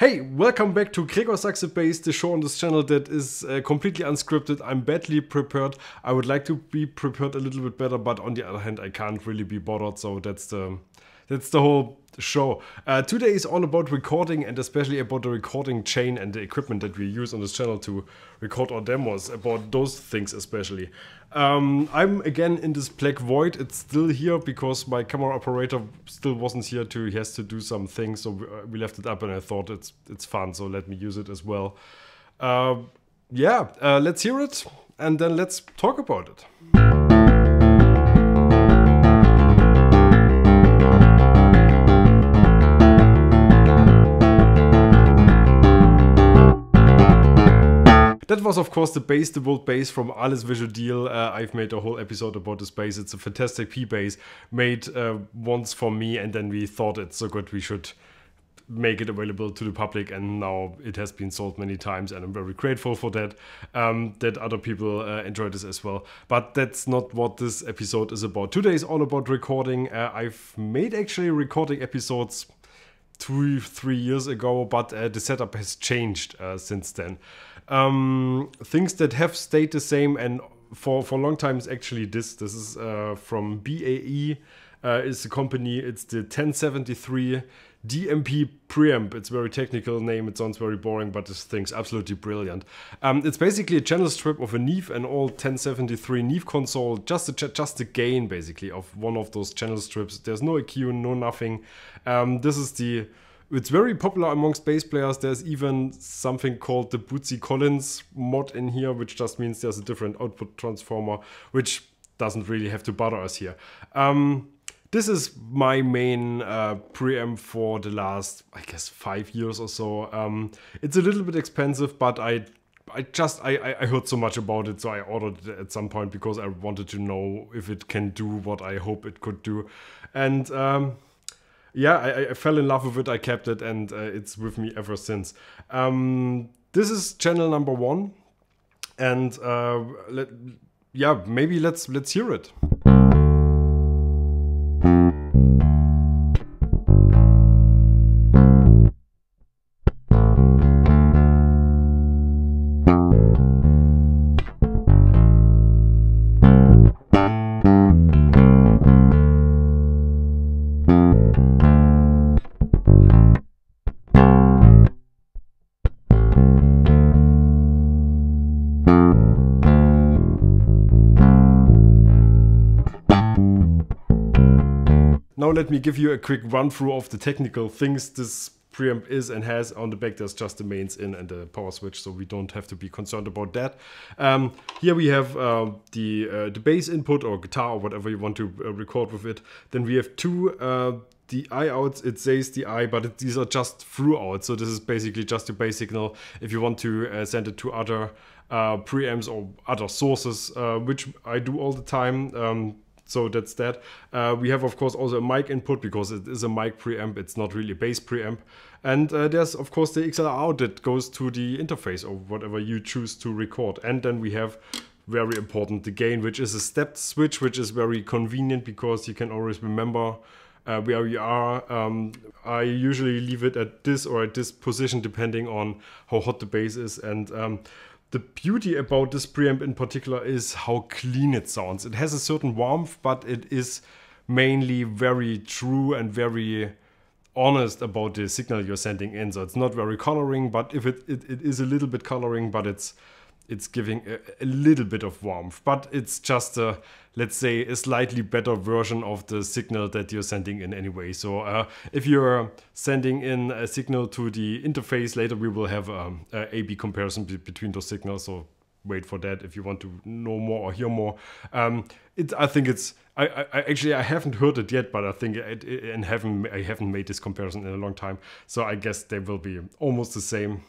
Hey, welcome back to Gregor Saxe Base, the show on this channel that is uh, completely unscripted. I'm badly prepared. I would like to be prepared a little bit better, but on the other hand, I can't really be bothered. So that's the that's the whole show. Uh, today is all about recording and especially about the recording chain and the equipment that we use on this channel to record our demos, about those things especially. Um, I'm again in this black void, it's still here because my camera operator still wasn't here to, he has to do some things, so we uh, left it up and I thought it's, it's fun, so let me use it as well. Uh, yeah, uh, let's hear it and then let's talk about it. That was, of course, the bass, the world bass from Alice Visual Deal. Uh, I've made a whole episode about this bass. It's a fantastic P bass made uh, once for me, and then we thought it's so good we should make it available to the public and now it has been sold many times and i'm very grateful for that um, that other people uh, enjoy this as well but that's not what this episode is about today is all about recording uh, i've made actually recording episodes two, three years ago, but uh, the setup has changed uh, since then. Um, things that have stayed the same and for, for a long time is actually this. This is uh, from BAE. Uh, it's a company. It's the 1073. DMP preamp. It's very technical name. It sounds very boring, but this thing's absolutely brilliant. Um, it's basically a channel strip of a Neve and all 1073 Neve console. Just a just a gain basically of one of those channel strips. There's no EQ, no nothing. Um, this is the it's very popular amongst bass players. There's even something called the Bootsy Collins mod in here, which just means there's a different output transformer, which doesn't really have to bother us here. Um, this is my main uh, preamp for the last, I guess, five years or so. Um, it's a little bit expensive, but I I just I, I heard so much about it, so I ordered it at some point because I wanted to know if it can do what I hope it could do, and um, yeah, I, I, fell in love with it. I kept it, and uh, it's with me ever since. Um, this is channel number one, and uh, let, yeah, maybe let's let's hear it. Now let me give you a quick run through of the technical things this preamp is and has on the back there's just the mains in and the power switch so we don't have to be concerned about that um, here we have uh, the uh, the bass input or guitar or whatever you want to uh, record with it then we have two uh, the I outs, it says the I, but it, these are just throughout. So this is basically just a bass signal. If you want to uh, send it to other uh, preamps or other sources, which I do all the time, um, so that's that. Uh, we have, of course, also a mic input because it is a mic preamp. It's not really a bass preamp. And uh, there's, of course, the XLR out that goes to the interface or whatever you choose to record. And then we have very important the gain, which is a stepped switch, which is very convenient because you can always remember uh, where we are. Um, I usually leave it at this or at this position depending on how hot the bass is. And um, the beauty about this preamp in particular is how clean it sounds. It has a certain warmth, but it is mainly very true and very honest about the signal you're sending in. So it's not very coloring, but if it, it, it is a little bit coloring, but it's it's giving a, a, little bit of warmth, but it's just a, let's say, a slightly better version of the signal that you're sending in anyway. So uh, if you're sending in a signal to the interface, later we will have um, a A-B comparison be between those signals. So wait for that if you want to know more or hear more. Um, it, I think it's, I, I, actually, I haven't heard it yet, but I think it, it, and haven't, I haven't made this comparison in a long time. So I guess they will be almost the same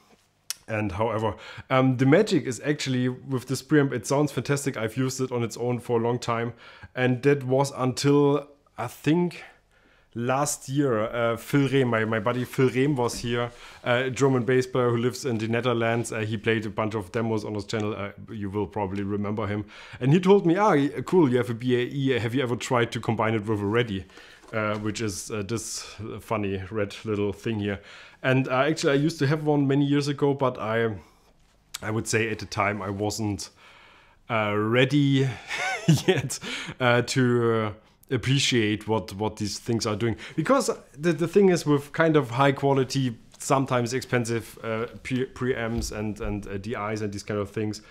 and however um, the magic is actually with this preamp it sounds fantastic i've used it on its own for a long time and that was until i think last year uh, phil rehm my, my buddy phil rehm was here uh, drum bass player who lives in the netherlands uh, he played a bunch of demos on his channel uh, you will probably remember him and he told me ah cool you have a bae have you ever tried to combine it with a ready uh, which is uh, this funny red little thing here and uh, actually, I used to have one many years ago, but I, I would say at the time I wasn't uh, ready yet uh, to uh, appreciate what what these things are doing. Because the the thing is with kind of high quality, sometimes expensive uh, pre preamps and and uh, DIs and these kind of things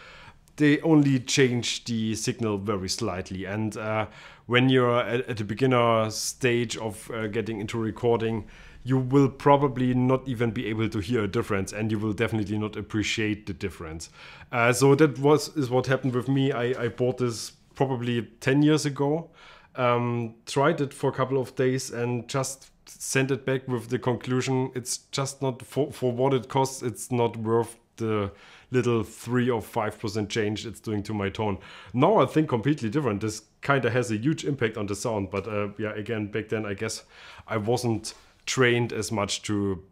they only change the signal very slightly. And uh, when you're at, at the beginner stage of uh, getting into recording, you will probably not even be able to hear a difference and you will definitely not appreciate the difference. Uh, so that was is what happened with me. I, I bought this probably 10 years ago, um, tried it for a couple of days and just sent it back with the conclusion it's just not for, for what it costs, it's not worth the little three or five percent change it's doing to my tone. Now I think completely different. This kind of has a huge impact on the sound, but uh, yeah, again, back then I guess I wasn't trained as much to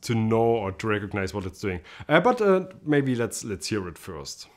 to know or to recognize what it's doing. Uh, but uh, maybe let's let's hear it first.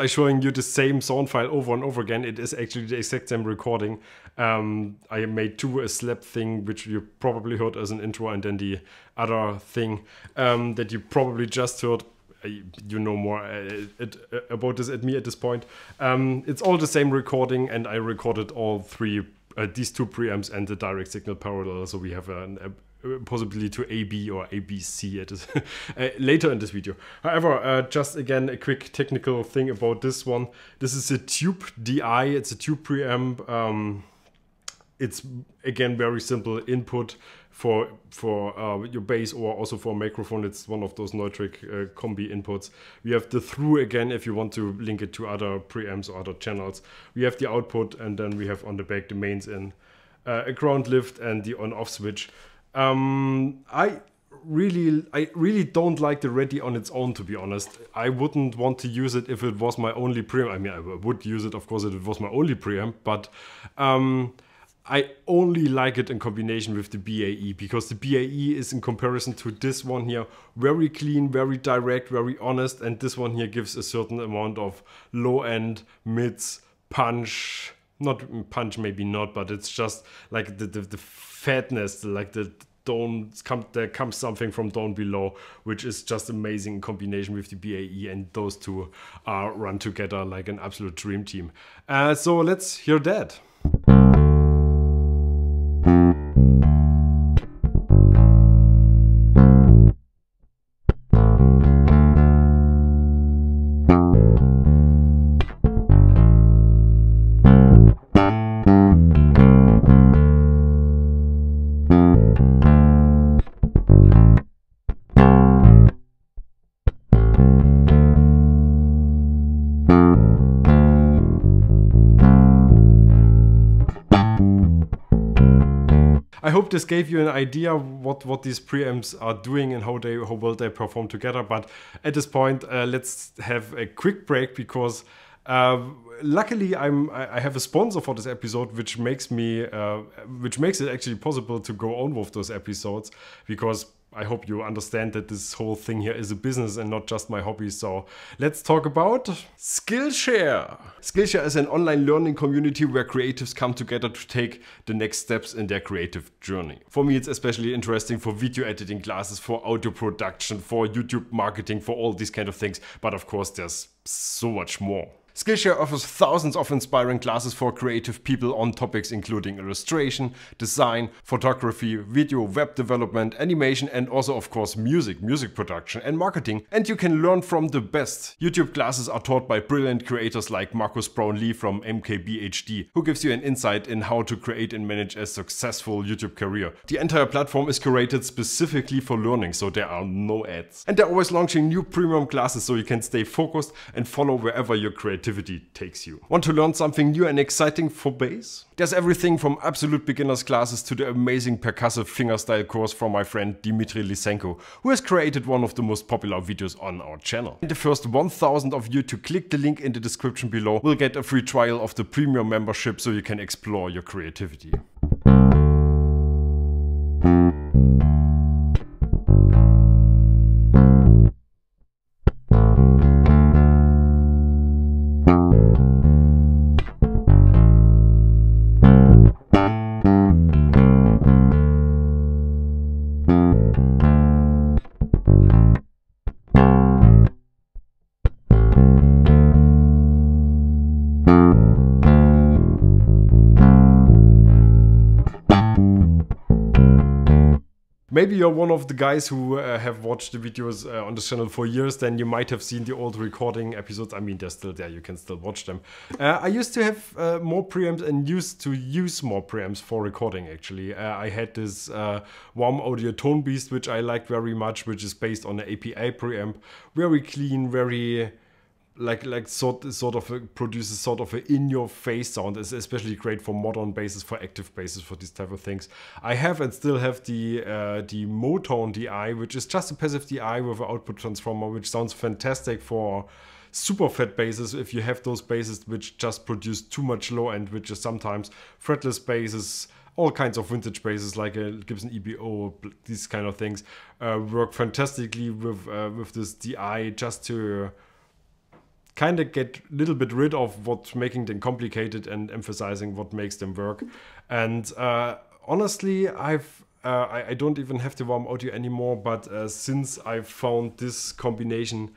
I showing you the same sound file over and over again. It is actually the exact same recording. Um, I made two a slap thing, which you probably heard as an intro, and then the other thing um, that you probably just heard. Uh, you know more uh, uh, about this at me at this point. Um, it's all the same recording, and I recorded all three uh, these two preamps and the direct signal parallel. So we have an uh, possibly to AB or ABC at uh, later in this video. However, uh, just again a quick technical thing about this one. This is a tube DI, it's a tube preamp. Um, it's again very simple input for for uh, your bass or also for a microphone. It's one of those Neutrik uh, combi inputs. We have the through again if you want to link it to other preamps or other channels. We have the output and then we have on the back the mains in uh, a ground lift and the on off switch. Um, I really I really don't like the ready on its own to be honest. I wouldn't want to use it if it was my only preamp. I mean I would use it of course if it was my only preamp, but um, I only like it in combination with the BAE because the BAE is in comparison to this one here very clean, very direct, very honest and this one here gives a certain amount of low end, mids, punch, not mm, punch maybe not, but it's just like the, the, the fatness, like the don, come there comes something from Don Below, which is just amazing in combination with the BAE, and those two are run together like an absolute dream team. Uh, so let's hear that. hope this gave you an idea what what these preamps are doing and how they how well they perform together. But at this point, uh, let's have a quick break because. Uh, luckily, I'm I have a sponsor for this episode, which makes me uh, which makes it actually possible to go on with those episodes because I hope you understand that this whole thing here is a business and not just my hobby. So let's talk about Skillshare. Skillshare is an online learning community where creatives come together to take the next steps in their creative journey. For me, it's especially interesting for video editing classes, for audio production, for YouTube marketing, for all these kind of things. But of course, there's so much more. Skillshare offers thousands of inspiring classes for creative people on topics including illustration, design, photography, video, web development, animation, and also of course music, music production and marketing. And you can learn from the best. YouTube classes are taught by brilliant creators like Marcus Brownlee from MKBHD, who gives you an insight in how to create and manage a successful YouTube career. The entire platform is curated specifically for learning, so there are no ads. And they're always launching new premium classes so you can stay focused and follow wherever your creativity activity takes you. Want to learn something new and exciting for bass? There's everything from absolute beginners classes to the amazing percussive fingerstyle course from my friend Dimitri Lysenko, who has created one of the most popular videos on our channel. And the first 1000 of you to click the link in the description below will get a free trial of the premium membership so you can explore your creativity. you're one of the guys who uh, have watched the videos uh, on this channel for years, then you might have seen the old recording episodes. I mean, they're still there, you can still watch them. Uh, I used to have uh, more preamps and used to use more preamps for recording, actually. Uh, I had this uh, Warm Audio Tone Beast, which I liked very much, which is based on an API preamp. Very clean, very like like sort sort of a, produces sort of an in your face sound. It's especially great for modern basses, for active basses, for these type of things. I have and still have the uh, the Motown DI, which is just a passive DI with an output transformer, which sounds fantastic for super fat basses if you have those basses which just produce too much low end, which is sometimes fretless basses all kinds of vintage basses like a Gibson EBO, these kind of things, uh, work fantastically with uh, with this DI just to kind of get a little bit rid of what's making them complicated and emphasizing what makes them work. And uh, honestly, I've uh, I, I, don't even have the warm audio anymore, but uh, since I found this combination,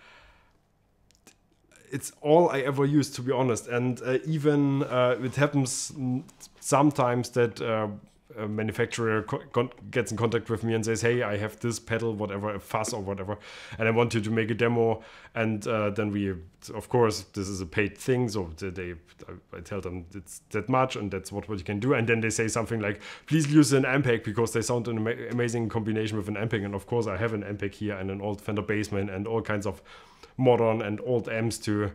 it's all I ever use, to be honest. And uh, even uh, it happens sometimes that uh, a manufacturer gets in contact with me and says, "Hey, I have this pedal, whatever, a fuzz or whatever, and I want you to make a demo." And uh, then we, of course, this is a paid thing, so they, I tell them it's that much and that's what what you can do. And then they say something like, "Please use an MPEG because they sound an amazing combination with an MPEG." And of course, I have an MPEG here and an old Fender basement and all kinds of modern and old amps to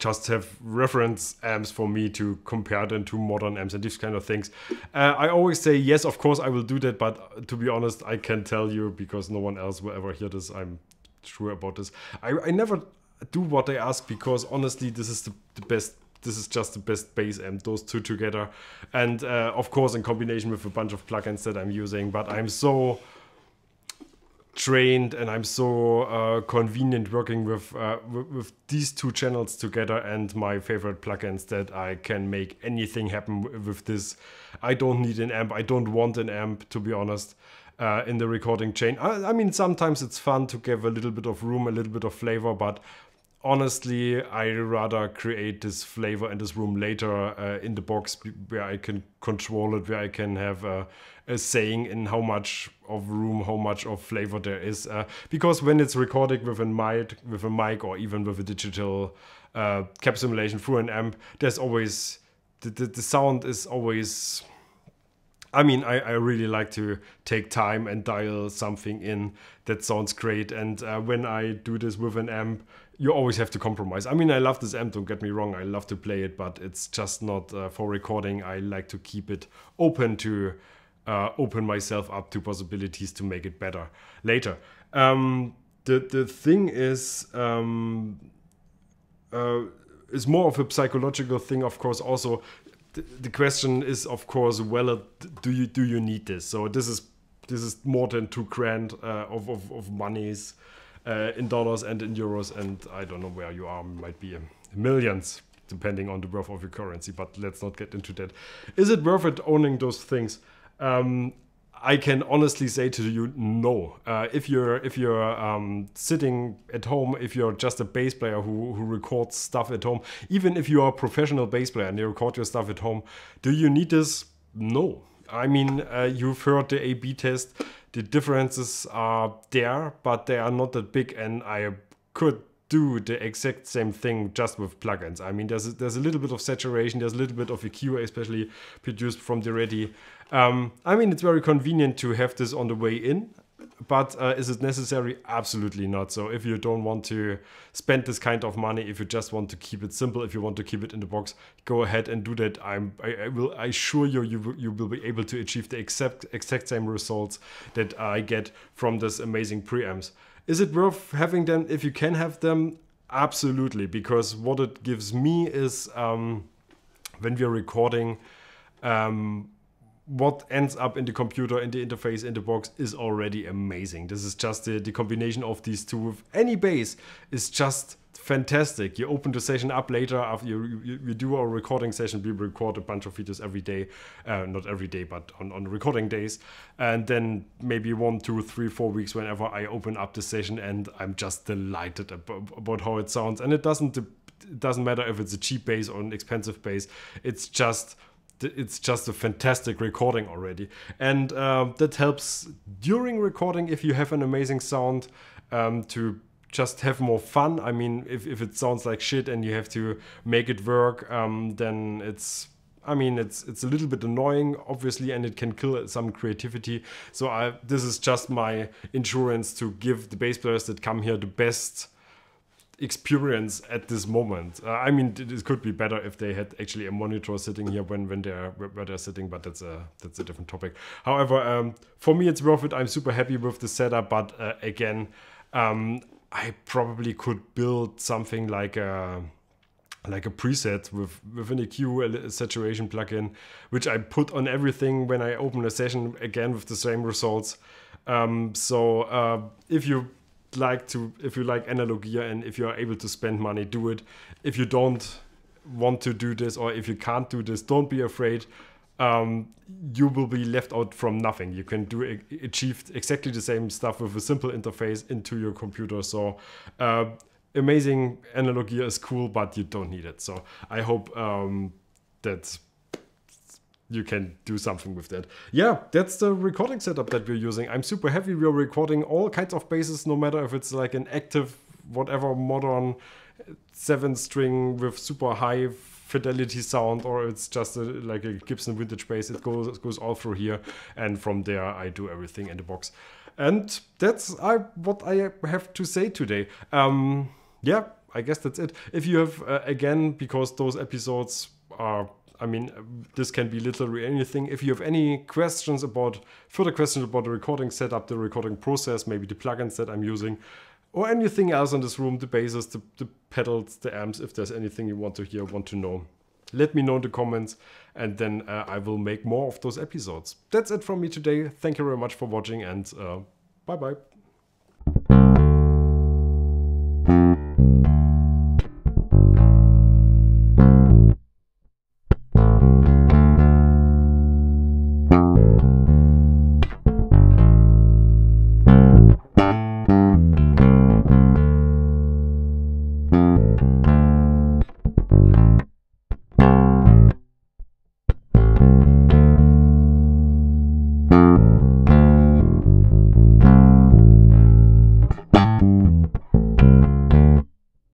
just have reference amps for me to compare them to modern amps and these kind of things. Uh, I always say, yes, of course I will do that, but to be honest, I can tell you because no one else will ever hear this. I'm sure about this. I, I never do what they ask because honestly, this is the, the best this is just the best bass amp, those two together. And uh, of course, in combination with a bunch of plugins that I'm using, but I'm so trained and I'm so uh, convenient working with, uh, with these two channels together and my favorite plugins that I can make anything happen with this. I don't need an amp. I don't want an amp to be honest. Uh, in the recording chain. I, I, mean, sometimes it's fun to give a little bit of room, a little bit of flavor, but honestly, I rather create this flavor and this room later uh, in the box where I can control it, where I can have a, a, saying in how much of room, how much of flavor there is. Uh, because when it's recorded with a mic, with a mic, or even with a digital uh, cap simulation through an amp, there's always the, the, the sound is always. I mean, I, I really like to take time and dial something in that sounds great. And uh, when I do this with an amp, you always have to compromise. I mean, I love this amp, don't get me wrong, I love to play it, but it's just not uh, for recording. I like to keep it open to uh, open myself up to possibilities to make it better later. Um, the, the thing is, um, uh, is more of a psychological thing, of course, also. The, the question is, of course, well, uh, do you do you need this? So this is this is more than two grand uh, of, of, of monies uh, in dollars and in euros, and I don't know where you are, might be millions depending on the worth of your currency. But let's not get into that. Is it worth it owning those things? Um, I can honestly say to you, no. Uh, if you're if you're um, sitting at home, if you're just a bass player who, who records stuff at home, even if you are a professional bass player and you record your stuff at home, do you need this? No. I mean, uh, you've heard the A/B test the differences are there, but they are not that big, and I could do the exact same thing just with plugins. I mean, there's a, there's a little bit of saturation, there's a little bit of EQ, especially produced from the ready. Um, I mean, it's very convenient to have this on the way in, but uh, is it necessary? Absolutely not. So if you don't want to spend this kind of money, if you just want to keep it simple, if you want to keep it in the box, go ahead and do that. I'm, I, I will I assure you, you you will be able to achieve the exact exact same results that I get from this amazing preamps. Is it worth having them if you can have them? Absolutely, because what it gives me is um, when we're recording. Um, what ends up in the computer, in the interface, in the box is already amazing. This is just the, the combination of these two with any bass is just fantastic. You open the session up later after you, you, you, do our recording session. We record a bunch of videos every day, uh, not every day, but on, on recording days. And then maybe one, two, three, four weeks, whenever I open up the session, and I'm just delighted about how it sounds. And it doesn't it doesn't matter if it's a cheap bass or an expensive bass. It's just it's just a fantastic recording already. And um, that helps during recording if you have an amazing sound um, to just have more fun. I mean, if, if it sounds like shit and you have to make it work, um, then it's. I mean, it's it's a little bit annoying, obviously, and it can kill some creativity. So I, this is just my insurance to give the bass players that come here the best experience at this moment. Uh, I mean, it, could be better if they had actually a monitor sitting here when when they're where they're sitting, but that's a that's a different topic. However, um, for me, it's worth it. I'm super happy with the setup, but uh, again, um, I probably could build something like a like a preset with with an EQ saturation plugin, which I put on everything when I open a session again with the same results. Um, so uh, if you like to if you like analogia and if you are able to spend money do it if you don't want to do this or if you can't do this don't be afraid um, you will be left out from nothing you can do achieve exactly the same stuff with a simple interface into your computer so uh, amazing analogia is cool but you don't need it so i hope um, that you can do something with that. Yeah, that's the recording setup that we're using. I'm super happy we're recording all kinds of basses, no matter if it's like an active, whatever modern seven string with super high fidelity sound or it's just a, like a Gibson vintage bass. It goes it goes all through here, and from there I do everything in the box. And that's I, what I have to say today. Um, yeah, I guess that's it. If you have uh, again because those episodes are I mean, uh, this can be literally anything. If you have any questions about further questions about the recording setup, the recording process, maybe the plugins that I'm using, or anything else in this room, the basses, the, the pedals, the amps, if there's anything you want to hear, want to know, let me know in the comments and then uh, I will make more of those episodes. That's it from me today. Thank you very much for watching and uh, bye bye.